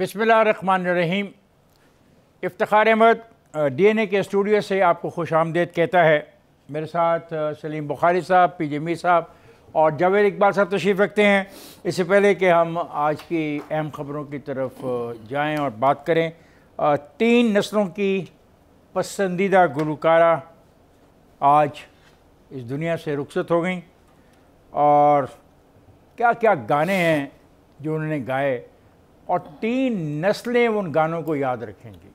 Rahim Iftar Ahmed D N A के studio से आपको खुश आमदेद कहता है मेरे साथ सलीम बुखारी साहब पी जे मीर साहब और जावेद इकबाल साहब तशरीफ़ रखते हैं इससे पहले कि हम आज की अहम ख़बरों की तरफ जाएं और बात करें तीन नस्लों की पसंदीदा गुलकारा आज इस दुनिया से रुखसत हो गई और क्या क्या गाने हैं जो उन्होंने गाए और तीन नस्लें उन गानों को याद रखेंगी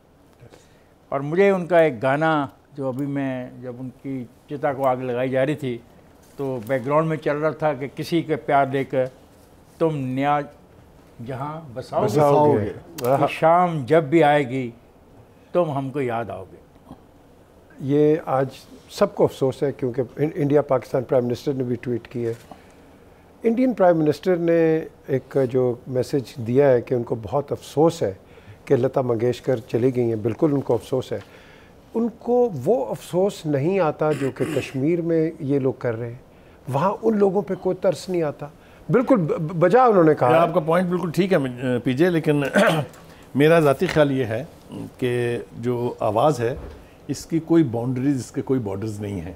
और मुझे उनका एक गाना जो अभी मैं जब उनकी चिता को आग लगाई जा रही थी तो बैकग्राउंड में चल रहा था कि किसी के प्यार देकर तुम न्याज जहाँ बसाओ बसाओगे। शाम जब भी आएगी तुम हमको याद आओगे ये आज सबको अफसोस है क्योंकि इंडिया पाकिस्तान प्राइम मिनिस्टर ने भी ट्वीट किया है इंडियन प्राइम मिनिस्टर ने एक जो मैसेज दिया है कि उनको बहुत अफसोस है कि लता मंगेशकर चली गई हैं बिल्कुल उनको अफसोस है उनको वो अफसोस नहीं आता जो कि कश्मीर में ये लोग कर रहे हैं वहाँ उन लोगों पे कोई तर्स नहीं आता बिल्कुल बजा उन्होंने कहा आपका पॉइंट बिल्कुल ठीक है पीजे लेकिन मेरा ज़ाती ख्याल ये है कि जो आवाज़ है इसकी कोई बाउंड्रीज इसके कोई बॉर्डर्स नहीं है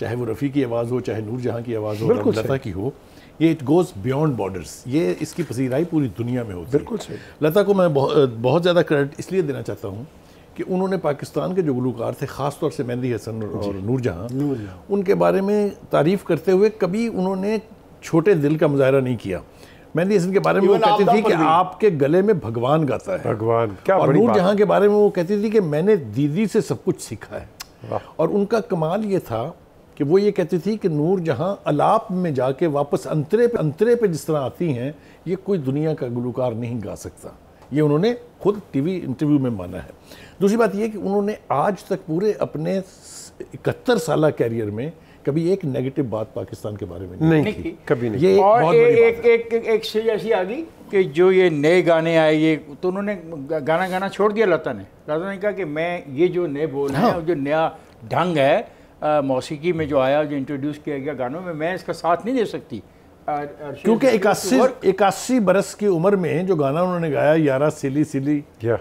चाहे वो रफ़ी की आवाज़ हो चाहे नूरजहाँ की आवाज़ हो लता की हो ये इट गोज़ बियॉन्ड बॉर्डर्स ये इसकी पसीराई पूरी दुनिया में होती बिल्कुल है बिल्कुल लता को मैं बहुत, बहुत ज़्यादा क्रेडिट इसलिए देना चाहता हूँ कि उन्होंने पाकिस्तान के जो गलूकार थे ख़ास तौर से मेहंदी हसन और नूरजहाँ उनके बारे में तारीफ़ करते हुए कभी उन्होंने छोटे दिल का मुजाहरा नहीं किया मेहंदी हसन के बारे में वो कहती थी कि आपके गले में भगवान गाता है भगवान क्या और नूरजहाँ के बारे में वो कहती थी कि मैंने दीदी से सब कुछ सीखा है और उनका कमाल ये था कि वो ये कहती थी कि नूर जहाँ अलाप में जाके वापस अंतरे पे अंतरे पे जिस तरह आती हैं ये कोई दुनिया का गुलकार नहीं गा सकता ये उन्होंने खुद टीवी इंटरव्यू में माना है दूसरी बात ये कि उन्होंने आज तक पूरे अपने इकहत्तर साल कैरियर में कभी एक नेगेटिव बात पाकिस्तान के बारे में नहीं, नहीं की कभी नहीं ये और बहुत ए, बड़ी एक, एक, एक, एक एक चीज ऐसी आ गई कि जो ये नए गाने आए ये तो उन्होंने गाना गाना छोड़ दिया लता ने लता ने कहा कि मैं ये जो नए बोल हाँ। हैं जो नया ढंग है मौसीकी में जो आया जो इंट्रोड्यूस किया गया गानों में मैं इसका साथ नहीं दे सकती क्योंकि इक्यासी इक्यासी बरस की उम्र में जो गाना उन्होंने गाया यारा सिली सिली क्या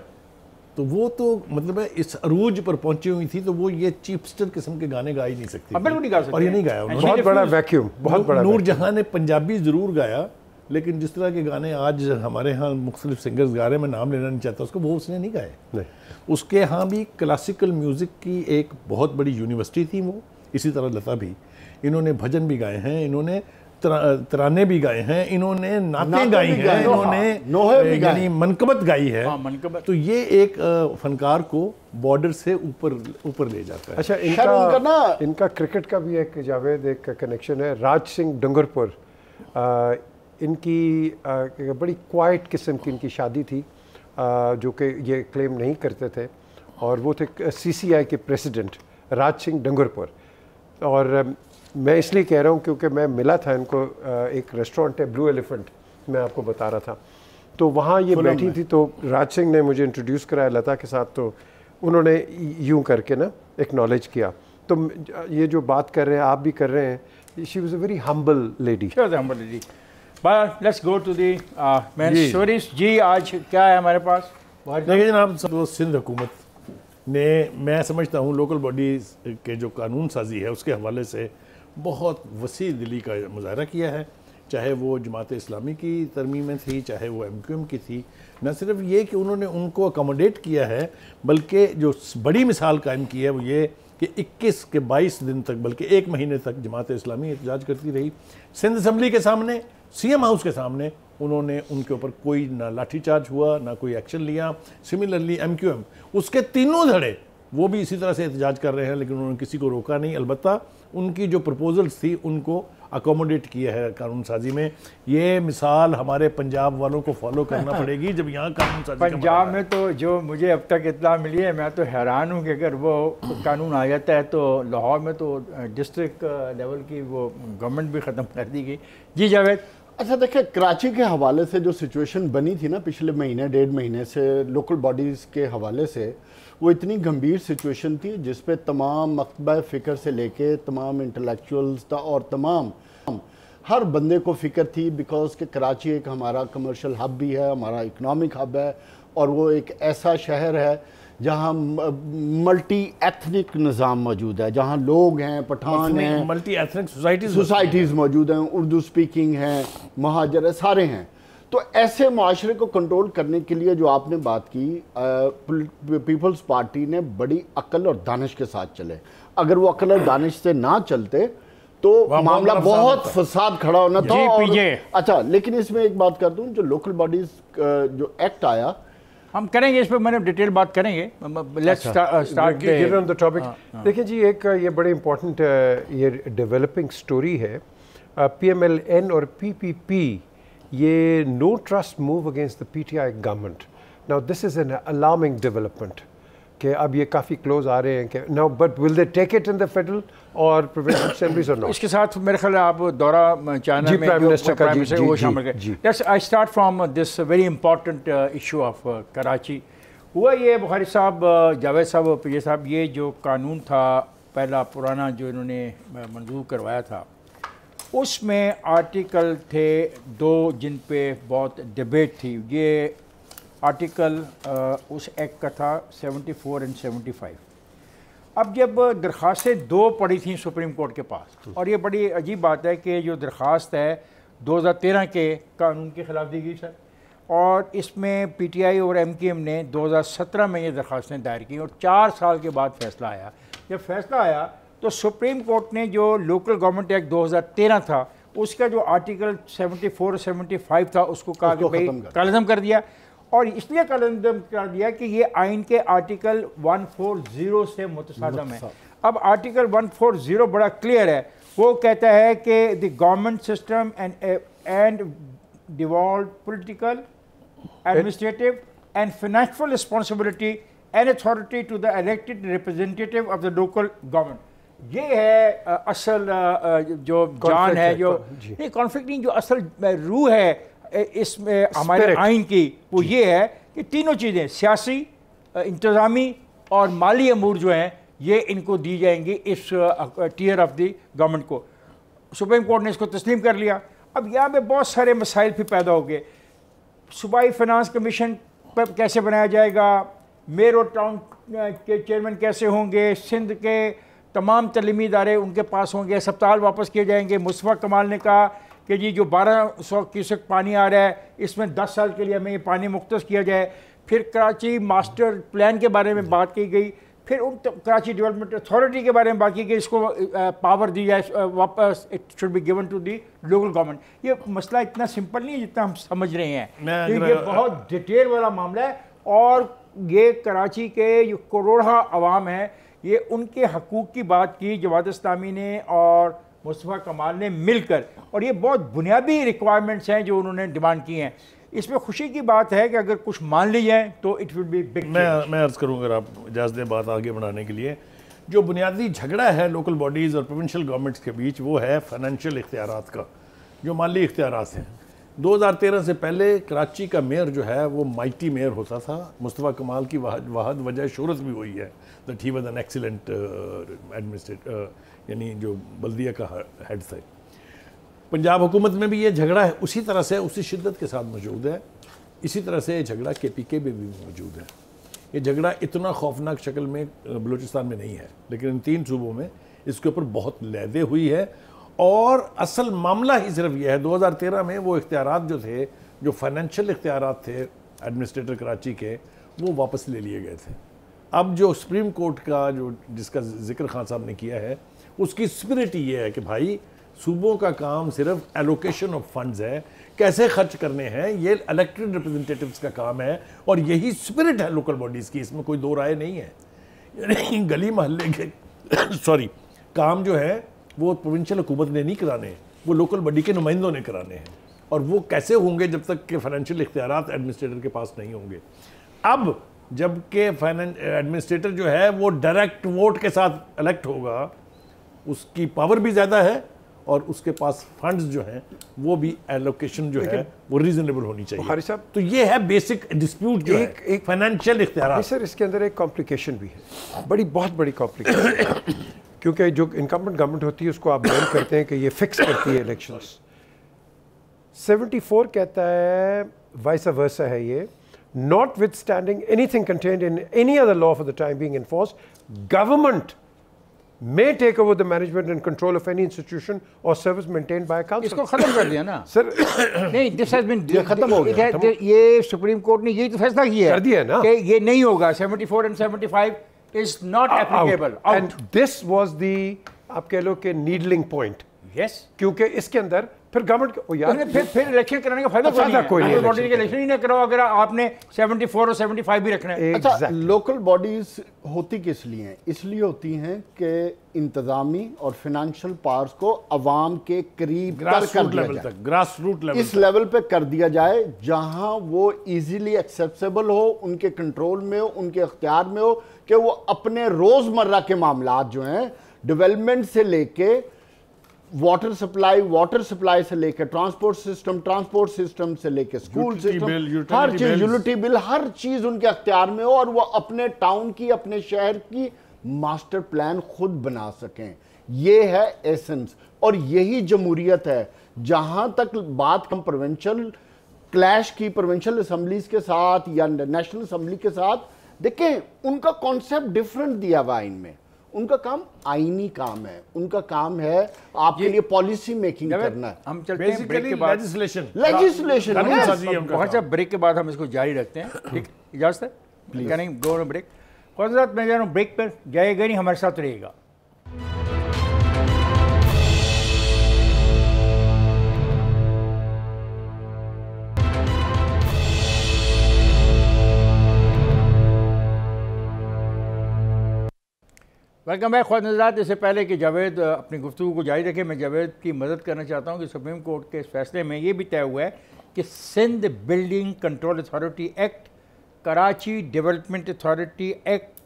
तो वो तो मतलब है इस अरूज पर पहुंची हुई थी तो वो ये चीपस्टर किस्म के गाने गा ही नहीं सकती बिल्कुल नहीं गा सकती और ये नहीं गाया बहुत बड़ा वैक्यूम बहुत बड़ा नूर जहां ने पंजाबी जरूर गाया लेकिन जिस तरह के गाने आज हमारे यहाँ मुख्तलिफ सिंगर्स गा रहे हैं मैं नाम लेना नहीं चाहता उसको वो उसने नहीं गाए नहीं उसके यहाँ भी क्लासिकल म्यूज़िक की एक बहुत बड़ी यूनिवर्सिटी थी वो इसी तरह लता भी इन्होंने भजन भी गाए हैं इन्होंने तराने भी गाए हैं इन्होंने नाते गाई हैं इन्होंने हाँ, यानी मनकबत गाई है हाँ, मनकबत तो ये एक फनकार को बॉर्डर से ऊपर ऊपर ले जाता है अच्छा इनका उनका ना इनका क्रिकेट का भी एक जावेद एक कनेक्शन है राज सिंह डूंगरपुर इनकी बड़ी क्वाइट किस्म की इनकी शादी थी जो कि ये क्लेम नहीं करते थे और वो थे सीसीआई के प्रेसिडेंट राज सिंह डंगरपुर और मैं इसलिए कह रहा हूँ क्योंकि मैं मिला था इनको एक रेस्टोरेंट है ब्लू एलिफेंट मैं आपको बता रहा था तो वहाँ ये बैठी थी तो राज सिंह ने मुझे इंट्रोड्यूस कराया लता के साथ तो उन्होंने यूं करके ना एक्नॉलेज किया तो ये जो बात कर रहे हैं आप भी कर रहे हैं she was a very humble lady humble lady let's go to the main stories जी आज क्या है हमारे पास देखिए जनाब सब सिंध हुकूमत ने मैं समझता हूँ लोकल बॉडी के जो कानून साजी है उसके हवाले से बहुत वसी दिली का मुजाहरा किया है चाहे वो जमात इस्लामी की तरमीमें थी चाहे वो एम क्यू एम की थी न सिर्फ ये कि उन्होंने उनको अकोमोडेट किया है बल्कि जो बड़ी मिसाल कायम की है वो ये कि 21 के 22 दिन तक बल्कि एक महीने तक जमात इस्लामी एहतजाज करती रही सिंध असम्बली के सामने सीएम हाउस के सामने उन्होंने उनके ऊपर कोई ना लाठीचार्ज हुआ ना कोई एक्शन लिया सिमिलरली एम क्यू एम उसके तीनों धड़े वो भी इसी तरह से एहतजाज कर रहे हैं लेकिन उन्होंने किसी को रोका नहीं अलबत् उनकी जो प्रपोजल्स थी उनको अकोमोडेट किया है कानून साजी में ये मिसाल हमारे पंजाब वालों को फॉलो करना पड़ेगी जब यहाँ कानून साजी पंजाब में तो जो मुझे अब तक इतना मिली है मैं तो हैरान हूँ कि अगर वो कानून आ जाता है तो लाहौर में तो डिस्ट्रिक्ट लेवल की वो गवर्नमेंट भी ख़त्म कर दी गई जी जावेद अच्छा देखिए कराची के हवाले से जो सिचुएशन बनी थी ना पिछले महीने डेढ़ महीने से लोकल बॉडीज़ के हवाले से वो इतनी गंभीर सिचुएशन थी जिस पे तमाम मकबा फ़िक्र से लेके तमाम इंटेलेक्चुअल्स और तमाम हर बंदे को फ़िक्र थी बिकॉज़ के कराची एक हमारा कमर्शल हब भी है हमारा इकनॉमिक हब है और वो एक ऐसा शहर है जहाँ मल्टी एथनिक निज़ाम मौजूद है जहाँ लोग हैं पठान हैं मल्टी एथनिक सोसाइटीज़ सोसाइटीज़ मौजूद हैं उर्दू स्पीकिंग हैं महाजर है सारे हैं तो ऐसे माशरे को कंट्रोल करने के लिए जो आपने बात की पीपल्स पार्टी ने बड़ी अकल और दानिश के साथ चले अगर वो अकल और दानिश से ना चलते तो मामला बहुत फसाद खड़ा होना था और, अच्छा लेकिन इसमें एक बात कर दूं जो लोकल बॉडीज जो एक्ट आया हम करेंगे इस पर मैंने डिटेल बात करेंगे टॉपिक अच्छा। uh, हाँ, हाँ। देखिए जी एक ये बड़े इम्पोर्टेंट uh, ये डेवलपिंग स्टोरी है पीएमएलएन uh, और पीपीपी ये no trust move against the PTI government now this is an alarming development कि अब ये काफ़ी क्लोज आ रहे हैं कि now but will they take it in the federal और इसके साथ मेरे ख्याल आप दौरा चाइना में प्राइम मिनिस्टर का जी, जी, वो शामिल करें let's I start from this very important issue of Karachi हुआ ये बुखारी साहब जावेद साहब और पीजे साहब ये जो कानून था पहला पुराना जो इन्होंने मंजूर करवाया था उसमें आर्टिकल थे दो जिन पे बहुत डिबेट थी ये आर्टिकल उस एक्ट का था 74 एंड 75 अब जब दरख्वास्तें दो पड़ी थी सुप्रीम कोर्ट के पास तो- और ये बड़ी अजीब बात है कि जो दरख्वास्त है 2013 के कानून के ख़िलाफ़ दी गई सर और इसमें पीटीआई और एमकेएम ने 2017 में ये दरख्वास्तें दायर की और चार साल के बाद फैसला आया जब फैसला आया तो सुप्रीम कोर्ट ने जो लोकल गवर्नमेंट एक्ट 2013 था उसका जो आर्टिकल 74 75 था उसको कहा कि भाई कलजम कर दिया और इसलिए कलंदम कर दिया कि ये आइन के आर्टिकल 140 से मुतसादम है अब आर्टिकल 140 बड़ा क्लियर है वो कहता है कि the government system and and devolve political administrative and financial responsibility and authority to the elected representative of the local government ये है uh, असल uh, uh, जो जान है जो ये कॉन्फ्लिक्ट जो असल रूह है इसमें हमारे आइन की वो ये है कि तीनों चीज़ें सियासी इंतज़ामी और माली अमूर जो हैं ये इनको दी जाएंगी इस टीयर ऑफ दी गवर्नमेंट को सुप्रीम कोर्ट ने इसको तस्लीम कर लिया अब यहाँ पे बहुत सारे मसाइल भी पैदा हो गए सूबाई फिनांस कमीशन पर कैसे बनाया जाएगा मेयर और टाउन के चेयरमैन कैसे होंगे सिंध के तमाम तलीमी इदारे उनके पास होंगे अस्पताल वापस किए जाएंगे मुस्फा कमाल ने कहा कि जी जो बारह सौ क्यूसेक पानी आ रहा है इसमें दस साल के लिए हमें ये पानी मुख्त किया जाए फिर कराची मास्टर प्लान के बारे में बात की गई फिर उन तो कराची डेवलपमेंट अथॉरिटी के बारे में बात की गई इसको पावर दी जाए वापस it should be given to the local government ये मसला इतना सिंपल नहीं है जितना हम समझ रहे हैं ये बहुत डिटेल वाला मामला है और ये कराची के जो करोड़ा आवाम है ये उनके हकूक़ की बात की जवाद इस्लामी ने और मुस्तफ़ा कमाल ने मिलकर और ये बहुत बुनियादी रिक्वायरमेंट्स हैं जो उन्होंने डिमांड की हैं इसमें खुशी की बात है कि अगर कुछ मान ली जाए तो इट विल बी बिग मैं मैं अर्ज़ करूँ अगर आप इजाज़त दें बात आगे बढ़ाने के लिए जो बुनियादी झगड़ा है लोकल बॉडीज़ और प्रोविंशियल गवर्नमेंट्स के बीच वो है फाइनेंशियल इख्तियार का जो माली इख्तियार हैं 2013 से पहले कराची का मेयर जो है वो माइटी मेयर होता था मुस्तफ़ा कमाल की वाहद वजह शहरत भी हुई है that he was an excellent administrate यानी जो बल्दिया का हेड थे पंजाब हुकूमत में भी ये झगड़ा है उसी तरह से उसी शिद्दत के साथ मौजूद है इसी तरह से ये झगड़ा के पी के में भी मौजूद है ये झगड़ा इतना खौफनाक शक्ल में बलूचिस्तान में नहीं है लेकिन इन तीन सूबों में इसके ऊपर बहुत लहदे हुई है और असल मामला ही सिर्फ यह है 2013 में वो इख्तियार जो थे जो फाइनेंशियल इख्तियार थे एडमिनिस्ट्रेटर कराची के वो वापस ले लिए गए थे अब जो सुप्रीम कोर्ट का जो जिसका जिक्र खान साहब ने किया है उसकी स्पिरिट ये है कि भाई सूबों का काम सिर्फ एलोकेशन ऑफ फंड्स है कैसे खर्च करने हैं ये इलेक्टेड रिप्रेजेंटेटिव्स का काम है और यही स्पिरिट है लोकल बॉडीज़ की इसमें कोई दो राय नहीं है गली मोहल्ले के सॉरी काम जो है वो प्रोविंशियल हुकूमत ने नहीं कराने हैं वो लोकल बॉडी के नुमाइंदों ने कराने हैं और वो कैसे होंगे जब तक के फाइनेंशियल इख्तियार एडमिनिस्ट्रेटर के पास नहीं होंगे अब जबकि एडमिनिस्ट्रेटर जो है वो डायरेक्ट वोट के साथ इलेक्ट होगा उसकी पावर भी ज़्यादा है और उसके पास फंड्स जो हैं वो भी एलोकेशन जो है वो रीजनेबल होनी चाहिए हरी साहब तो ये है बेसिक डिस्प्यूट जो एक, है एक फाइनेंशियल इख्तियार सर इसके अंदर एक कॉम्प्लिकेशन भी है बड़ी बहुत बड़ी कॉम्प्लिकेशन क्योंकि जो इनकम्बेंट गवर्नमेंट होती है उसको आप बैन करते हैं कि ये फिक्स करती है इलेक्शन सेवेंटी कहता है वाइस वर्सा है ये notwithstanding anything content in any other law for the time being in force government may take over the management and control of any institution or service maintained by a council. इसको खत्म कर दिया ना sir नहीं this has been ये खत्म हो गया ये सुप्रीम कोर्ट ने यही तो फैसला किया कर दिया ना कि ये नहीं होगा 74 and 75 is not applicable and this was the आप कह लो कि नीडलिंग पॉइंट यस क्योंकि इसके अंदर फिर गवर्नमेंट को यार तो फिर फिर इलेक्शन कराने का फायदा अच्छा नहीं, नहीं कोई नहीं बॉडी अच्छा, के इलेक्शन ही ना कराओ अगर आपने 74 और 75 भी रखना है अच्छा लोकल बॉडीज होती किस लिए हैं इसलिए होती हैं कि इंतजामी और फाइनेंशियल पावर्स को अवाम के करीब ग्रास रूट लेवल तक ग्रास रूट लेवल इस लेवल पे कर दिया जाए जहां वो इजीली एक्सेप्टेबल हो उनके कंट्रोल में हो उनके अख्तियार में हो कि वो अपने रोज़मर्रा के मामला जो हैं डेवलपमेंट से लेके वाटर सप्लाई वाटर सप्लाई से लेकर ट्रांसपोर्ट सिस्टम ट्रांसपोर्ट सिस्टम से लेकर स्कूल सिस्टम हर चीज यूनिटी बिल हर चीज उनके अख्तियार में हो और वो अपने टाउन की अपने शहर की मास्टर प्लान खुद बना सकें ये है एसेंस और यही जमहूरियत है जहां तक बात हम प्रोवेंशल क्लैश की प्रोवेंशल असम्बलीज के साथ या नेशनल असम्बली के साथ देखें उनका कॉन्सेप्ट डिफरेंट दिया हुआ इनमें उनका काम आईनी काम है उनका काम है आपके लिए पॉलिसी मेकिंग करना हम चलते हैं ब्रेक के बाद लेजिस्लेशन लेजिस्लेशन साहब ब्रेक के बाद हम इसको जारी रखते हैं ठीक इजाजत है ब्रेक कौन सा मैं जा रहा हूँ ब्रेक पर जाएगा नहीं हमारे साथ रहेगा वेलकम बैक खुद नजरात इससे पहले कि जावेद अपनी गुफ्तु को जारी रखे मैं जावेद की मदद करना चाहता हूँ कि सुप्रीम कोर्ट के इस फैसले में ये भी तय हुआ है कि Sindh building control authority act Karachi development authority act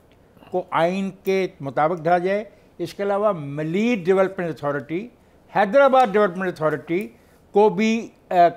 को आइन के मुताबिक ढा जाए इसके अलावा Malir development authority Hyderabad development authority को भी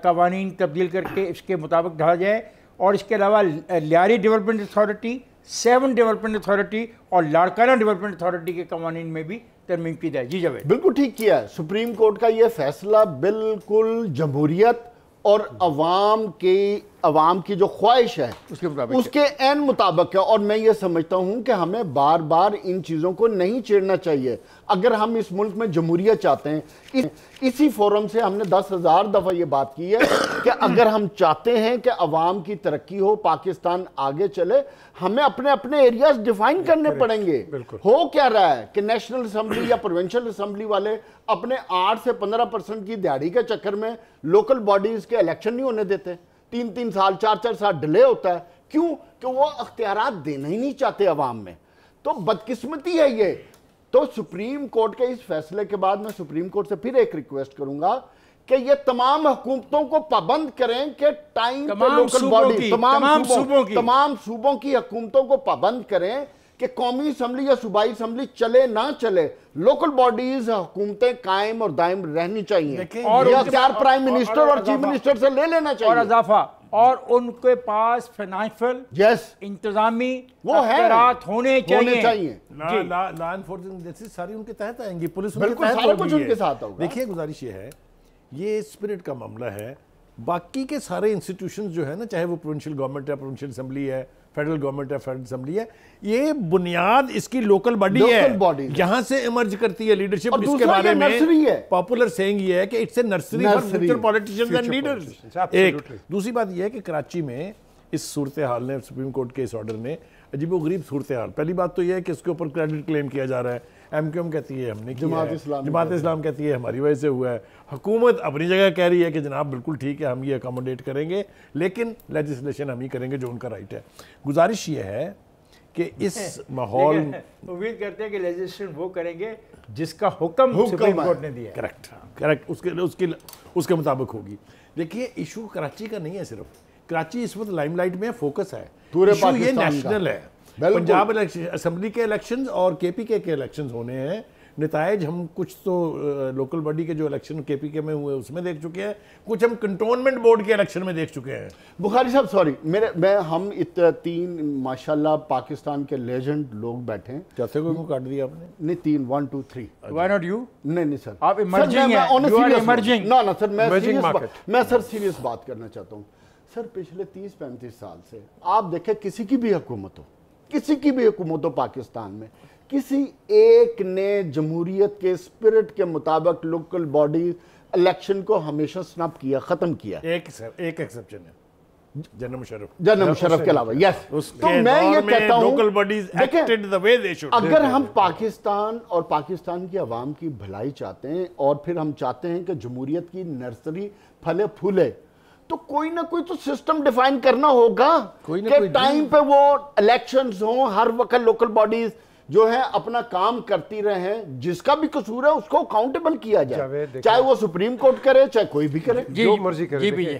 कवानीन तब्दील करके इसके मुताबिक ढा जाए और इसके अलावा Lyari development authority Sehwan development authority और लाड़काना डेवलपमेंट अथॉरिटी के कवानीन में भी तरमीम की जाए जी जावेद बिल्कुल ठीक किया है सुप्रीम कोर्ट का यह फैसला बिल्कुल जमहूरियत और अवाम के अवाम की जो ख्वाहिश है उसके मुताबिक उसके एन मुताबिक है और मैं ये समझता हूँ कि हमें बार बार इन चीज़ों को नहीं छेड़ना चाहिए अगर हम इस मुल्क में जमहूरियत चाहते हैं इस, इसी फोरम से हमने दस हज़ार दफ़ा ये बात की है कि अगर हम चाहते हैं कि अवाम की तरक्की हो पाकिस्तान आगे चले हमें अपने अपने एरियाज डिफाइन करने पड़ेंगे हो क्या रहा है कि नेशनल असम्बली या प्रोवेंशल असम्बली वाले अपने आठ से पंद्रह परसेंट की दिहाड़ी के चक्कर में लोकल बॉडीज़ के इलेक्शन नहीं होने देते तीन तीन साल चार चार साल डिले होता है क्यों क्यों वो अख्तियार देना ही नहीं चाहते अवाम में तो बदकिस्मती है ये तो सुप्रीम कोर्ट के इस फैसले के बाद मैं सुप्रीम कोर्ट से फिर एक रिक्वेस्ट करूंगा कि ये तमाम हुकूमतों को पाबंद करें कि टाइम लोकल बॉडी तमाम तमाम सूबों की हुकूमतों को पाबंद करें कि कौमी असम्बली या सूबाई असम्बली चले ना चले लोकल बॉडीज हुकूमतें कायम और दायम रहनी चाहिए और चार प्राइम मिनिस्टर और, चीफ मिनिस्टर से ले लेना चाहिए और अजाफा और उनके पास फाइनेंशियल यस इंतजामी वो है रात होने चाहिए, चाहिए। ला, ला, ला एनफोर्समेंट सारी उनके तहत आएंगी पुलिस बिल्कुल सारा कुछ उनके साथ होगा देखिए गुजारिश ये है ये स्पिरिट का मामला है बाकी के सारे इंस्टीट्यूशन जो है ना चाहे वो प्रोविंशियल गवर्नमेंट है प्रोविंशियल असेंबली है फेडरल गवर्नमेंट है फेडरल असेंबली है ये बुनियाद इसकी लोकल बॉडी है जहां से इमर्ज करती है लीडरशिप इसके बारे में पॉपुलर सेइंग ये है कि it's a nursery for politicians and leaders एक दूसरी बात यह है कि कराची में इस सूरत हाल ने सुप्रीम कोर्ट के इस ऑर्डर ने अजीब गरीब सूरत हाल पहली बात तो यह है कि इसके ऊपर क्रेडिट क्लेम किया जा रहा है एम क्यू एम कहती है हमने जमात इस्लाम जमात इस्लाम कहती है हमारी वजह से हुआ है हुकूमत अपनी जगह कह रही है कि जनाब बिल्कुल ठीक है हम ये अकोमोडेट करेंगे लेकिन लेजिस्लेशन हम ही करेंगे जो उनका राइट है गुजारिश ये है कि इस माहौल उम्मीद करते हैं कि लेजिस्लेशन वो करेंगे जिसका हुक्म सुप्रीम कोर्ट ने दिया करेक्ट करेक्ट उसके उसके उसके मुताबिक होगी देखिए इशू कराची का नहीं है सिर्फ कराची इस वक्त लाइमलाइट में फोकस है पूरे ये नेशनल है पंजाब असम्बली के इलेक्शन और पी के इलेक्शन होने हैं नतज हम कुछ तो लोकल बॉडी के जो इलेक्शन के पी के में हुए उसमें देख चुके हैं कुछ हम कंटोनमेंट बोर्ड के इलेक्शन में देख चुके हैं बुखारी साहब सॉरी मेरे मैं हम इतना तीन माशाल्लाह पाकिस्तान के लेजेंड लोग बैठे हैं चौथे को काट दिया आपने नहीं तीन one two three why not you नहीं नहीं सर आप इमर्जिंग ना ना सर मैं मैं सर सीरियस बात करना चाहता हूँ सर पिछले तीस पैंतीस साल से आप देखें किसी की भी हुकूमत हो किसी की भी हुकूमत हो पाकिस्तान में किसी एक ने जमहूरीत के स्पिरिट के मुताबिक लोकल बॉडी इलेक्शन को हमेशा स्नप किया ख़त्म किया एक सर, एक एक्सेप्शन है जन्म शरफ जन्म शरफ के अलावा यस तो मैं ये कहता हूँ अगर हम पाकिस्तान और पाकिस्तान की आवाम की भलाई चाहते हैं और फिर हम चाहते हैं कि जमहूरियत की नर्सरी फले फूले तो कोई ना कोई तो सिस्टम डिफाइन करना होगा कोई ना कोई टाइम पे वो इलेक्शन हो हर वक्त लोकल बॉडीज जो है अपना काम करती रहे जिसका भी कसूर है उसको अकाउंटेबल किया जाए चाहे वो सुप्रीम कोर्ट करे चाहे कोई भी करे जो मर्जी करे जी,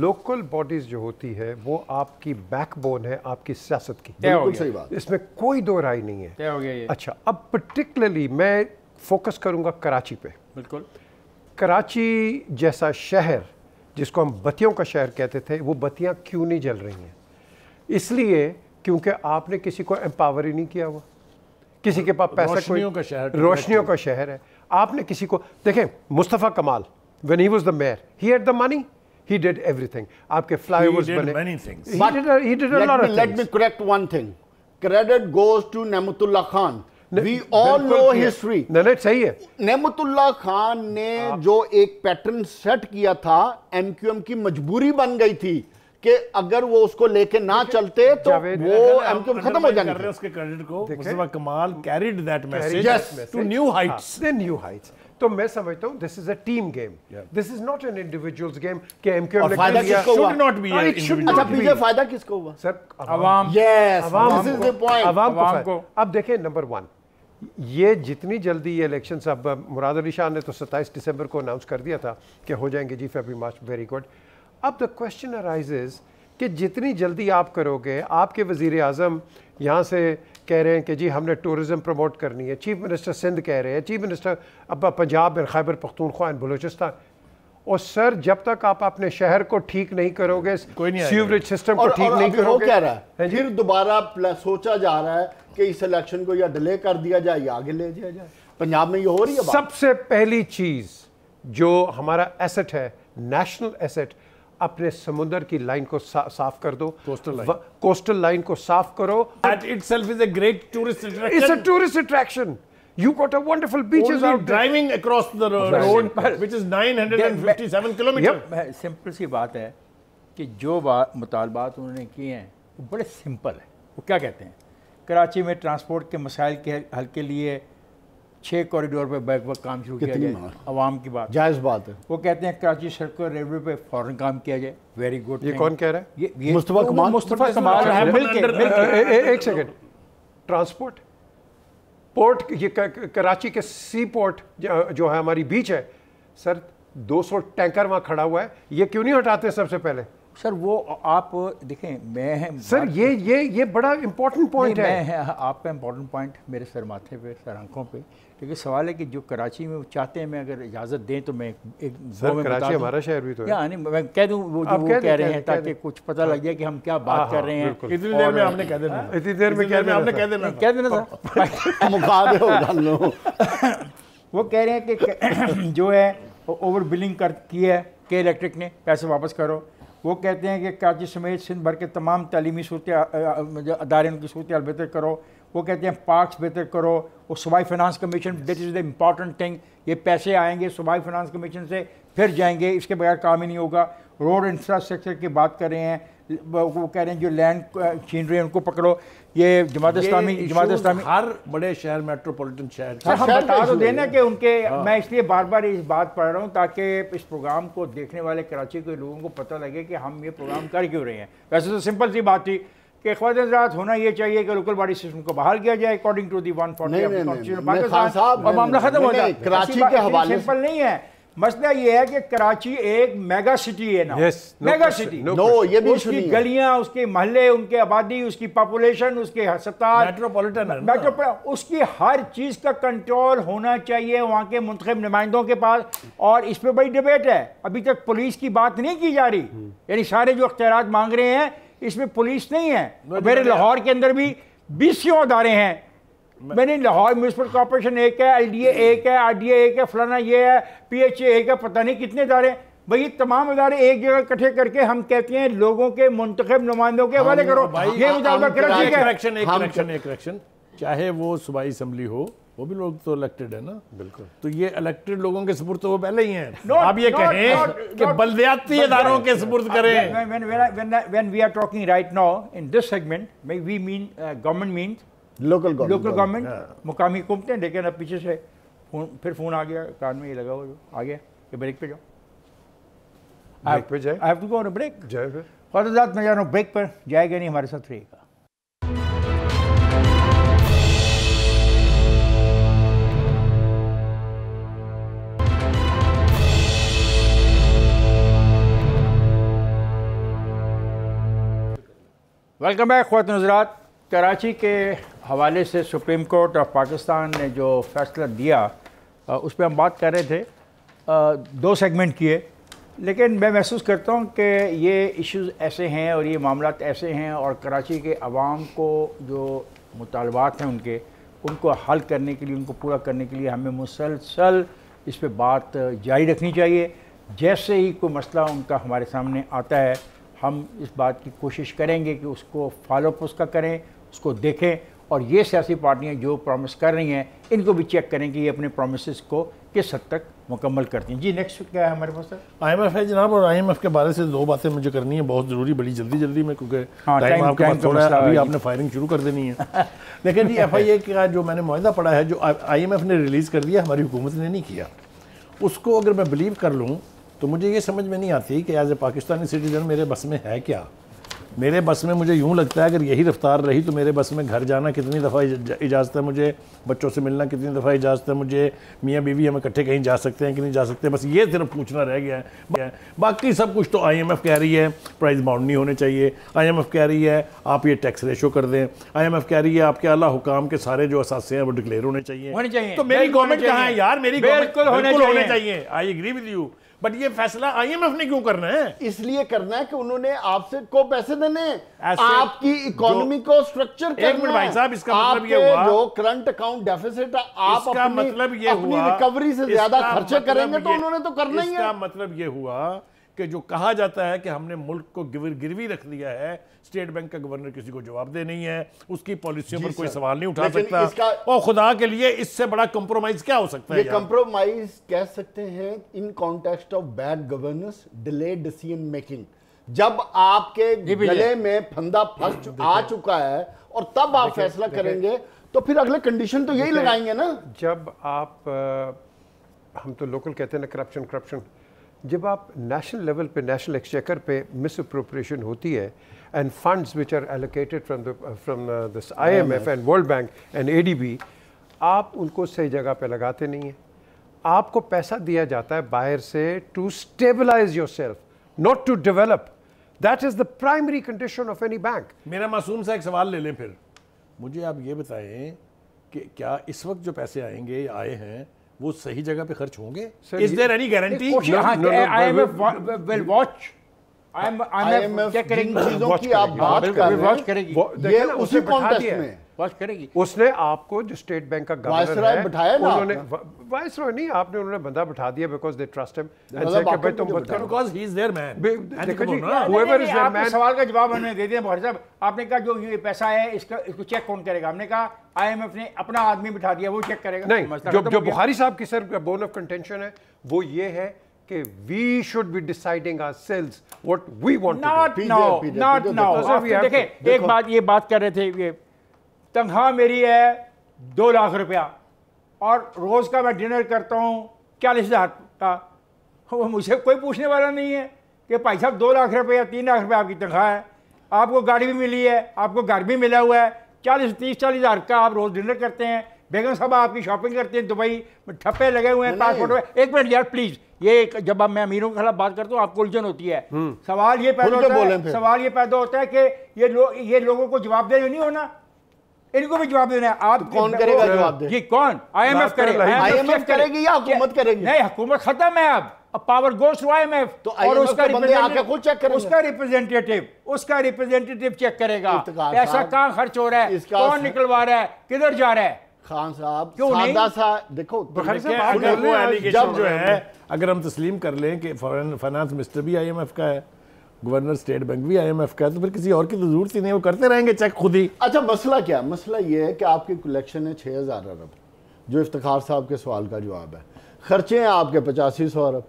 लोकल बॉडीज जो होती है वो आपकी बैकबोन है आपकी सियासत की बिल्कुल सही बात इसमें कोई दो राय नहीं है हो गया ये। अच्छा अब पर्टिकुलरली मैं फोकस करूंगा कराची पे बिल्कुल कराची जैसा शहर जिसको हम बतियों का शहर कहते थे वो बतियाँ क्यों नहीं जल रही हैं इसलिए क्योंकि आपने किसी को एम्पावर ही नहीं किया हुआ किसी के पास पैसा रोशनियों का शहर तो रोशनियों का शहर है आपने किसी को देखें Mustafa Kamal when he was the mayor he ate the money he did everything आपके flyovers बने many things he but did a, he did a lot of things let me correct one thing credit goes to Khan we all know history सही है नेमतुल्ला खान ने जो एक pattern set किया था MQM की मजबूरी बन गई थी कि अगर वो उसको लेके ना चलते तो वो एमक्यूएम खत्म हो जाएंगे उसके क्रेडिट को Kamal carried that message to new heights new heights तो मैं समझता हूं this is a team game this is not an individuals game के एमक्यू ने फायदा नॉट बी इट शुड अच्छा पीछे फायदा किसको हुआ सर अवाम yes this is the point अवाम को अब देखें नंबर 1 ये जितनी जल्दी ये इलेक्शन अब मुराद अली शाह ने तो 27 दिसंबर को अनाउंस कर दिया था कि हो जाएंगे जी फेबरी मार्च वेरी गुड अब द क्वेश्चन अराइजेज़ कि जितनी जल्दी आप करोगे आपके वज़ी अजम यहाँ से कह रहे हैं कि जी हमने टूरिज़म प्रमोट करनी है चीफ़ मिनिस्टर सिंध कह रहे हैं चीफ़ मिनिस्टर अब पंजाब में खैबर पख्तूनख्वा एंड बलूचिस्तान और सर जब तक आप अपने शहर को ठीक नहीं करोगे कोई नहीं सीवरेज सिस्टम को ठीक नहीं करोगे क्या रहा है फिर दोबारा सोचा जा रहा है कि इस इलेक्शन को या डिले कर दिया जाए या आगे ले जाया जाए पंजाब में ये हो रही है सबसे पहली चीज जो हमारा एसेट है नेशनल एसेट अपने समुद्र की लाइन को सा, साफ कर दो कोस्टल लाइन कोस्टल लाइन को साफ करो that itself is a great tourist attraction it's a tourist attraction You got a wonderful beaches Only out driving there. across the road, road which is 957 kilometers. yep, simple सी बात है कि जो मुतालबात उन्होंने किए हैं वो बड़े सिंपल है वो क्या कहते हैं कराची में ट्रांसपोर्ट के मसाइल के हल के लिए छः कॉरिडोर पर बैक वक्त काम शुरू किया जाए आवाम की बात जायज़ बात है वो कहते हैं कराची सड़क और रेलवे पे फॉरन काम किया जाए वेरी गुड ये कौन कह रहा है ये, ये मुस्तफ़ा कमाल मुस्तफ़ा कमाल है एक सेकंड ट्रांसपोर्ट पोर्ट ये कराची के सी पोर्ट जो है हमारी बीच है सर 200 टैंकर वहाँ खड़ा हुआ है ये क्यों नहीं हटाते सबसे पहले सर वो आप देखें मैं सर ये ये ये बड़ा इम्पोर्टेंट पॉइंट है मैं हैं आपका इम्पोर्टेंट पॉइंट मेरे सर माथे पे सर आंखों पे क्योंकि सवाल है कि जो कराची में चाहते हैं मैं अगर इजाज़त दें तो मैं एक सर कराची हमारा शहर भी तो है नहीं मैं कह दूं वो जो वो कह रहे हैं ताकि कुछ पता लग जाए कि हम क्या बात हाँ, कर रहे हैं हाँ, इतनी देर में आपने कह देना हाँ, इतनी देर में कह देना कह देना सर मुकाबले वो कह रहे हैं कि जो है ओवर बिलिंग कर की है के इलेक्ट्रिक ने पैसे वापस करो वो कहते हैं कि कराची समेत सिंध भर के तमाम तलीमी सूरत अदारे उनकी सूरत बेहतर करो वो कहते हैं पार्क्स बेहतर करो और सूबाई finance commission that is the important thing ये पैसे आएंगे सूबाई फाइनेंस कमीशन से फिर जाएंगे इसके बगैर काम ही नहीं होगा रोड इंफ्रास्ट्रक्चर की बात कर रहे हैं वो कह रहे हैं जो लैंड छीन रहे हैं उनको पकड़ो ये जमात इस्लामी जमात इस्लामी हर बड़े शहर मेट्रोपॉलिटन शहर सर हम बता तो देना कि उनके हाँ। मैं इसलिए बार बार इस बात पढ़ रहा हूँ ताकि इस प्रोग्राम को देखने वाले कराची के लोगों को पता लगे कि हम ये प्रोग्राम कर क्यों रहे हैं वैसे तो सिंपल सी बात थी कि ख्वाजात होना ये चाहिए कि लोकल बॉडी सिस्टम को बहाल किया जाए according to the one forty मामला खत्म हो जाए कराची के हवाले सिंपल नहीं है मसला ये है कि कराची एक मेगा सिटी है ना yes, no mega city no no, no, ये भी उसकी गलियां उसके मोहल्ले उनके आबादी उसकी पॉपुलेशन उसके हस्पताल मेट्रोपॉलिटन मेट्रोपोल उसकी हर चीज़ का कंट्रोल होना चाहिए वहां के मुंतब नुमाइंदों के पास और इस पर बड़ी डिबेट है अभी तक पुलिस की बात नहीं की जा रही यानी सारे जो अख्तियार मांग रहे हैं इसमें पुलिस नहीं है मेरे लाहौर के अंदर भी बीसियों अदारे हैं मैंने लाहौर म्यूनसिपल कॉरपोरेशन एक है एल डी एक है आर डी एक है फलाना ये है पीएचए का पता नहीं कितने इदारे भाई तमाम इदारे एक जगह इकट्ठे करके हम कहते हैं लोगों के मुंतब नुमाइंदों के हवाले करो ये चाहे वो सूबाई असम्बली हो वो भी लोग तो इलेक्टेड है ना बिल्कुल तो ये इलेक्टेड लोगों के सपुर तो वो पहले ही हैं no, आप ये no, कहें no, no, कि no, बल्दियाती इदारों के सपुर्द करें when we are talking right now in this segment we mean government mean local local government मुकामी हुकूमतें लेकिन अब पीछे से फोन फिर फ़ोन आ गया कान में ये लगा हुआ जो आ गया कि ब्रेक पे जाओ ब्रेक पे जाए I have to go on break जाए फिर फौजदात मैं जा रहा हूँ ब्रेक पर जाएगा नहीं हमारे साथ रहेगा वेलकम बैक खुत नजरात कराची के हवाले से सुप्रीम कोर्ट ऑफ पाकिस्तान ने जो फैसला दिया उस पर हम बात कर रहे थे दो सेगमेंट किए लेकिन मैं महसूस करता हूँ कि ये इश्यूज़ ऐसे हैं और ये मामला ऐसे हैं और कराची के आवाम को जो मुतालबात हैं उनके उनको हल करने के लिए उनको पूरा करने के लिए हमें मुसलसल इस पर बात जारी रखनी चाहिए जैसे ही कोई मसला उनका हमारे सामने आता है हम इस बात की कोशिश करेंगे कि उसको फॉलोअप उसका करें उसको देखें और ये सियासी पार्टियाँ जो प्रॉमिस कर रही हैं इनको भी चेक करें कि ये अपने प्रोमिस को किस हद तक मुकम्मल करती हैं जी नेक्स्ट क्या है हमारे पास सर आई एम एफ है जनाब और आई एम एफ के बारे से दो बातें मुझे करनी है बहुत ज़रूरी बड़ी जल्दी जल्दी में क्योंकि हाँ, टाइम आपके पास थोड़ा है अभी आपने फायरिंग शुरू कर देनी है लेकिन जी एफ आई ए का जो मैंने माहा पढ़ा है जो आई एम एफ ने रिलीज़ कर दिया हमारी हुकूमत ने नहीं किया उसको अगर मैं बिलीव कर लूँ तो मुझे ये समझ में नहीं आती कि एज ए पाकिस्तानी सिटीज़न मेरे बस में है क्या मेरे बस में मुझे यूँ लगता है अगर यही रफ्तार रही तो मेरे बस में घर जाना कितनी दफ़ा इजाज़त है मुझे बच्चों से मिलना कितनी दफ़ा इजाज़त है मुझे मियाँ बीवी हम इकट्ठे कहीं जा सकते हैं कि नहीं जा सकते बस ये सिर्फ पूछना रह गया है बाकी सब कुछ तो आई कह रही है प्राइस बाउंड नहीं होने चाहिए आई कह रही है आप ये टैक्स रेशो कर दें आई कह रही है आपके अला हुकाम के सारे जो असासे हैं वो डिक्लेयर होने चाहिए होने चाहिए तो मेरी गवर्नमेंट कहाँ है यार मेरी गवर्नमेंट होने चाहिए I agree with you but ये फैसला आईएमएफ ने क्यों करना है इसलिए करना है कि उन्होंने आपसे को पैसे देने आपकी इकोनॉमी को स्ट्रक्चर एक मिनट भाई साहब इसका मतलब ये हुआ जो करंट अकाउंट डेफिसिट आप इसका अपनी, मतलब ये अपनी हुआ रिकवरी से ज्यादा खर्चे मतलब करेंगे तो उन्होंने तो करना ही है मतलब ये हुआ कि जो कहा जाता है कि हमने मुल्क को गिर गिरवी रख लिया है स्टेट बैंक का गवर्नर किसी को जवाब दे नहीं है उसकी पॉलिसियों पर कोई सवाल नहीं उठा सकता और खुदा के लिए इससे बड़ा कंप्रोमाइज क्या हो सकता है कंप्रोमाइज कह सकते हैं in context of bad governance delay decision making जब आपके गले में फंदा फंस आ चुका है और तब आप फैसला करेंगे तो फिर अगले कंडीशन तो यही लगाएंगे ना जब आप हम तो लोकल कहते हैं ना करप्शन करप्शन जब आप नेशनल लेवल पे नेशनल एक्सचेकर पे मिस अप्रोप्रिएशन होती है and funds which are allocated from the from this IMF and world bank and ADB आप उनको सही जगह पे लगाते नहीं हैं आपको पैसा दिया जाता है बाहर से to stabilize yourself not to develop that is the primary condition of any bank मेरा मासूम सा एक सवाल ले लें फिर मुझे आप ये बताएं कि क्या इस वक्त जो पैसे आएंगे आए हैं वो सही जगह पे खर्च होंगे is there any guarantee I M will watch IMF चीजों की आप बात कर रहे हैं ये उसी में वॉच करेगी उसने आपको जो स्टेट बैंक का गवर्नर बिठाया ना उन्होंने वाइस रॉय नहीं आपने उन्होंने बंदा बिठा दिया because they trust him and कि भाई तुम मत करो because he is there man देखो जी हूएवर इज देयर मैन सवाल का जवाब हमने दे दिया भाई साहब आपने कहा जो ये पैसा है इसका इसको चेक कौन करेगा हमने कहा आईएमएफ ने अपना आदमी बिठा दिया वो चेक करेगा नहीं जो जो बुखारी साहब की सर बोन ऑफ कंटेंशन है वो ये है कि we should be deciding ourselves what we want not now not now देखिए एक बात ये बात कर रहे थे ये तनख्वाह मेरी है दो लाख रुपया और रोज़ का मैं डिनर करता हूँ चालीस हज़ार का वो मुझे कोई पूछने वाला नहीं है कि भाई साहब दो लाख रुपया तीन लाख रुपया आपकी तनख्वाह है आपको गाड़ी भी मिली है आपको घर भी मिला हुआ है चालीस तीस चालीस हज़ार का आप रोज़ डिनर करते हैं बेगम साहब आपकी शॉपिंग करते हैं दुबई में ठप्पे लगे हुए हैं पासपोर्ट में एक मिनट यार प्लीज ये जब आप मैं अमीरों के खिलाफ बात करता हूँ आपको उलझन होती है हम्म। सवाल ये पैदा होता है सवाल ये पैदा होता है कि ये लोग ये लोगों को दे नहीं होना इनको भी जवाब देना है आप तो कौन करेगा जवाब जी कौन आईएमएफ आईएमएफ करेगी या हुकूमत करेगी नहीं हुकूमत खत्म है अब अब पावर गोस टू आईएमएफ तो और उसका खुद चेक करेगा उसका रिप्रेजेंटेटिव उसका रिप्रेजेंटेटिव चेक करेगा पैसा कहाँ खर्च हो रहा है कौन निकलवा रहा है किधर जा रहा है खान साहब सादा सा देखो जब जो है अगर हम तस्लीम कर लें कि फॉरेन फाइनेंस मिनिस्टर भी आईएमएफ का है गवर्नर स्टेट बैंक भी आईएमएफ का है तो फिर किसी और की तो जरूरत ही नहीं वो करते रहेंगे चेक खुद ही अच्छा मसला क्या मसला ये है कि आपकी कलेक्शन है छः हज़ार अरब जो इफ्तार साहब के सवाल का जवाब है खर्चे हैं आपके पचासी सौ अरब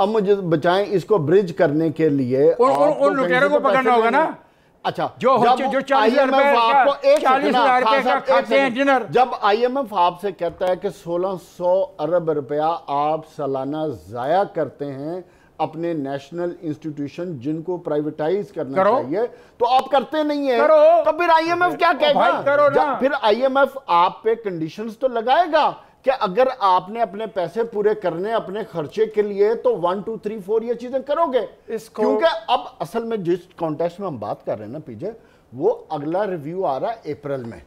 अब मुझे बचाएं इसको ब्रिज करने के लिए उन लुटेरों को पकड़ना होगा ना अच्छा जो जो चालीस डिनर जब आईएमएफ आपसे कहता है कि 1600 अरब रुपया आप सालाना जाया करते हैं अपने नेशनल इंस्टीट्यूशन जिनको प्राइवेटाइज करना करो? चाहिए तो आप करते नहीं है करो? तो फिर आईएमएफ क्या कहेगा फिर आईएमएफ आप पे कंडीशंस तो लगाएगा कि अगर आपने अपने पैसे पूरे करने अपने खर्चे के लिए तो वन टू थ्री फोर ये चीजें करोगे क्योंकि अब असल में जिस कॉन्टेक्स्ट में हम बात कर रहे हैं ना पीजे वो अगला रिव्यू आ रहा है अप्रैल में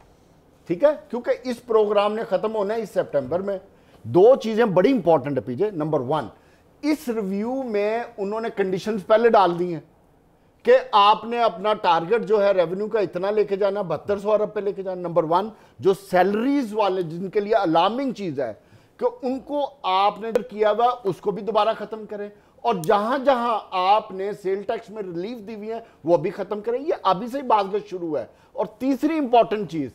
ठीक है क्योंकि इस प्रोग्राम ने खत्म होना है इस सेप्टेंबर में दो चीजें बड़ी इंपॉर्टेंट है पीजे नंबर वन इस रिव्यू में उन्होंने कंडीशंस पहले डाल दी हैं कि आपने अपना टारगेट जो है रेवेन्यू का इतना लेके जाना बहत्तर सौ अरब पे लेके जाना नंबर वन जो सैलरीज वाले जिनके लिए अलार्मिंग चीज़ है कि उनको आपने किया हुआ उसको भी दोबारा ख़त्म करें और जहां जहां आपने सेल टैक्स में रिलीफ दी हुई है वो भी ख़त्म करें ये अभी से ही बाजगत शुरू है और तीसरी इंपॉर्टेंट चीज़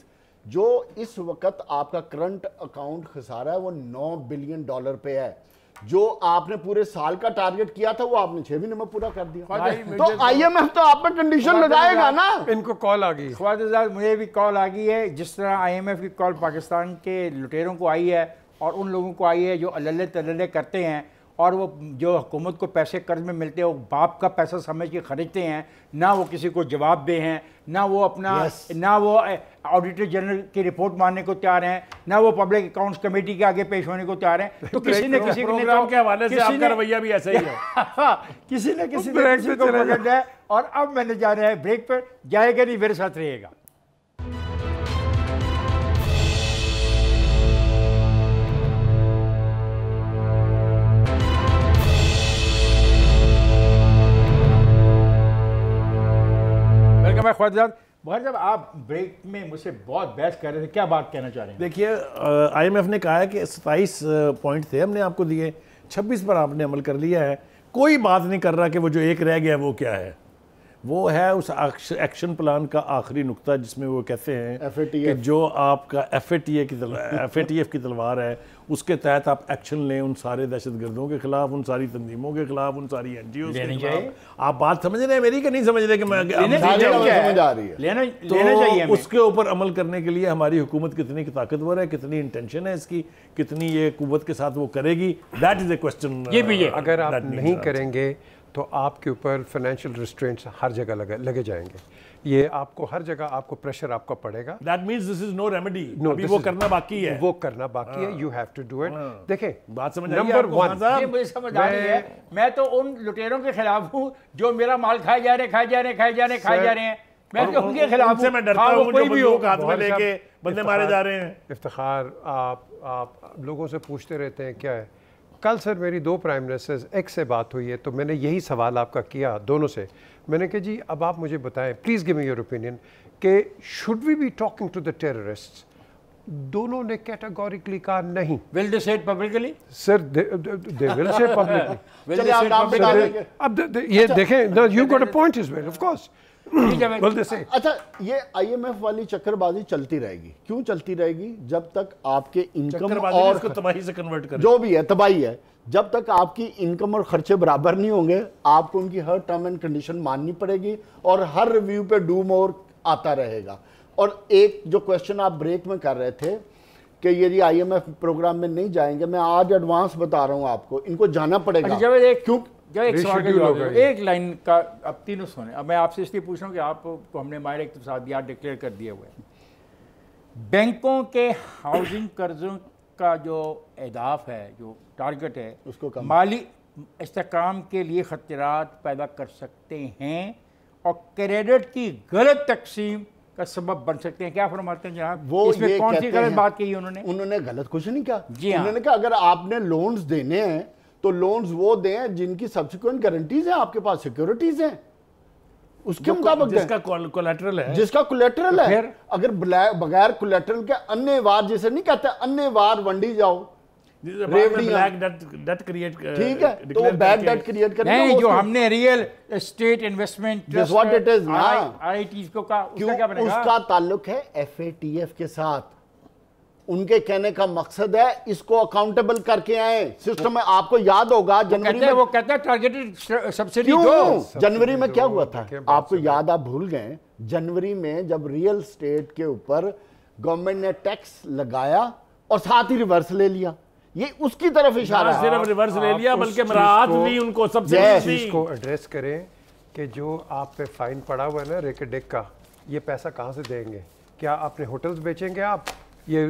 जो इस वक्त आपका करंट अकाउंट खसारा है वो नौ बिलियन डॉलर पे है जो आपने पूरे साल का टारगेट किया था वो आपने छह महीने में पूरा कर दिया तो आईएमएफ तो आप पर कंडीशन लगाएगा ना इनको कॉल आ गई ख्वाजा मुझे भी कॉल आ गई है जिस तरह आईएमएफ की कॉल पाकिस्तान के लुटेरों को आई है और उन लोगों को आई है जो अल्ले तल्ले करते हैं और वो जो हुकूमत को पैसे कर्ज में मिलते हैं वो बाप का पैसा समझ के ख़रीदते हैं ना वो किसी को जवाब दे हैं ना वो अपना yes. ना वो ऑडिटर जनरल की रिपोर्ट मानने को तैयार हैं ना वो पब्लिक अकाउंट्स कमेटी के आगे पेश होने को तैयार हैं तो किसी ने किसी प्रोग्राम के हवाले से आपका रवैया भी ऐसा ही है हाँ, किसी ने किसी ने किसी को पकड़ जाए और अब मैंने जा रहे है ब्रेक पर जाएगा नहीं मेरे साथ रहेगा मैं ख्वाजा मगर जब आप ब्रेक में मुझसे बहुत बहस कर रहे थे क्या बात कहना चाह रहे हैं देखिए आईएमएफ ने कहा है कि सत्ताईस पॉइंट थे हमने आपको दिए छब्बीस पर आपने अमल कर लिया है कोई बात नहीं कर रहा कि वो जो एक रह गया वो क्या है वो है उस एक्शन प्लान का आखिरी नुकता जिसमें वो कहते हैं कि जो आपका एफ ए टी की एफ ए टी एफ की तलवार है उसके तहत आप एक्शन लें उन सारे दहशत गर्दों के खिलाफ उन सारी तंजीमों के खिलाफ उन सारी एन जी ओ आप बात समझ रहे हैं मेरी क्या नहीं समझ रहे कि मैं लेना तो चाहिए उसके ऊपर अमल करने के लिए हमारी हुकूमत कितनी ताकतवर है कितनी इंटेंशन है इसकी कितनी ये कुत के साथ वो करेगी दैट इज ए क्वेश्चन ये भी uh, अगर आप नहीं करेंगे तो आपके ऊपर फाइनेंशियल रिस्ट्रेंट्स हर जगह लगे लगे जाएंगे ये आपको हर जगह आपको प्रेशर आपका पड़ेगा that means this is no remedy no अभी वो करना बाकी है वो करना बाकी है you have to do it देखें बात समझ नंबर हाँ वन ये मुझे समझ आ रही है मैं तो उन लुटेरों के खिलाफ हूँ जो मेरा माल खाए जा रहे खाए जा रहे खाए जा रहे खाए जा रहे हैं मैं तो उनके खिलाफ से मैं डरता हाँ, हूँ कोई भी हो हाथ में लेके बंदे मारे जा रहे हैं इफ्तार आप आप लोगों से पूछते रहते हैं क्या है कल सर मेरी दो प्राइम मिनिस्टर्स एक से बात हुई है तो मैंने यही सवाल आपका किया दोनों से मैंने कहा जी अब आप मुझे बताएं please give me your opinion कि should we be talking to the terrorists दोनों ने कैटेगोरिकली कहा नहीं will they said publicly sir they will said publicly अब ये अच्छा। देखें you got a point is well of course अच्छा ये आईएमएफ वाली चक्करबाजी चलती रहेगी क्यों चलती रहेगी जब तक आपके इनकम और तबाही से कन्वर्ट कर जो भी है तबाही है जब तक आपकी इनकम और खर्चे बराबर नहीं होंगे आपको उनकी हर टर्म एंड कंडीशन माननी पड़ेगी और हर रिव्यू पे डूम और आता रहेगा और एक जो क्वेश्चन आप ब्रेक में कर रहे थे कि यदि आईएमएफ प्रोग्राम में नहीं जाएंगे मैं आज एडवांस बता रहा हूँ आपको इनको जाना पड़ेगा अच्छा, क्योंकि क्यों जो एक सवाल का एक लाइन का अब तीनों सोने अब मैं आपसे इसलिए पूछ रहा हूँ कि आपको हमने मायरे एक साथ यहाँ डिक्लेयर कर दिए हुए बैंकों के हाउसिंग कर्जों का जो एदाफ है जो टारगेट है उसको कम माली इसकाम के लिए खतरात पैदा कर सकते हैं और क्रेडिट की गलत तकसीम का सबब बन सकते हैं क्या फरमाते हैं जहाँ वो इसमें कौन सी गलत बात कही उन्होंने उन्होंने गलत कुछ नहीं किया जी हाँ। उन्होंने कहा अगर आपने लोन्स देने हैं तो लोन्स वो दें जिनकी सब्सिक्वेंट गारंटीज हैं आपके पास सिक्योरिटीज हैं उसके मुताबिक जिसका कोलेटरल है जिसका कोलेटरल है अगर बगैर कोलेटरल के अन्य वार जैसे नहीं कहते अन्य वार वंडी जाओ uh, तो जो हमने रियल स्टेट इन्वेस्टमेंट उसका ताल्लुक है एफ के साथ उनके कहने का मकसद है इसको अकाउंटेबल करके आए सिस्टम में आपको याद होगा जनवरी में वो कहता है टारगेटेड सब्सिडी दो जनवरी में क्या हुआ था आपको याद आप भूल गए जनवरी में जब रियल स्टेट के ऊपर गवर्नमेंट ने टैक्स लगाया और साथ ही रिवर्स ले लिया ये उसकी तरफ इशारा सिर्फ रिवर्स ले लिया बल्कि मराहत भी उनको सब्सिडी एड्रेस करें कि जो आप पे फाइन पड़ा हुआ है ना रेकेडेक का ये पैसा कहाँ से देंगे क्या अपने होटल्स बेचेंगे आप ये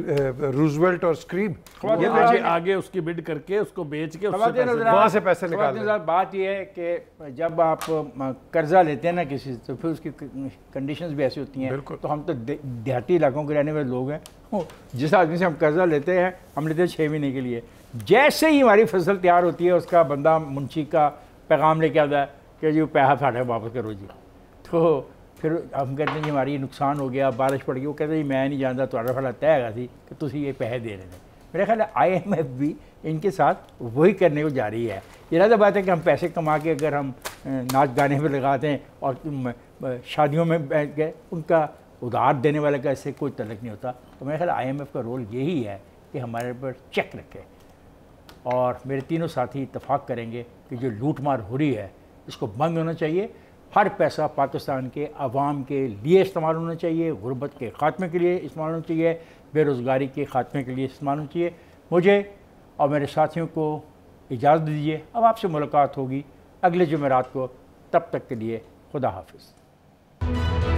रूजवेल्ट और स्क्रीम ये आगे, आगे उसकी बिड करके उसको बेच के वहाँ से पैसे निकाल बात यह है कि जब आप कर्जा लेते हैं ना किसी तो फिर उसकी कंडीशंस भी ऐसी होती हैं तो हम तो देहाती इलाकों के रहने वाले लोग हैं जिस आदमी से हम कर्जा लेते हैं हम लेते हैं छः महीने के लिए जैसे ही हमारी फसल तैयार होती है उसका बंदा मुंशी का पैगाम लेके आता है कि जी पैसा साढ़े वापस करो जी तो ਫਿਰ ਹਮ ਕਹਿੰਦੇ जी हमारी नुकसान हो गया बारिश पड़ गई वो कहते जी मैं नहीं जानता ਤੁਹਾਡਾ ਫੜਾ तय ਹੈਗਾ ਸੀ कि ਤੁਸੀਂ ये पैसे दे रहे ਨੇ मेरा ख्याल आई एम एफ भी इनके साथ वही करने को जा रही है ज़्यादा बात है कि हम पैसे कमा के अगर हम नाच गाने पर लगाते हैं और शादियों में बैठ गए उनका उधार देने वाले का इससे कोई तलक नहीं होता तो मेरा ख्याल आईएमएफ का रोल यही है कि हमारे पर चेक रखे और मेरे तीनों साथी इतफाक़ करेंगे कि जो लूट मार हो रही है इसको बंद होना चाहिए हर पैसा पाकिस्तान के अवाम के लिए इस्तेमाल होना चाहिए गुर्बत के ख़ात्मे के लिए इस्तेमाल होना चाहिए बेरोज़गारी के ख़ात्मे के लिए इस्तेमाल होना चाहिए मुझे और मेरे साथियों को इजाज़त दीजिए अब आपसे मुलाकात होगी अगले जुमेरात को तब तक के लिए खुदा हाफिज़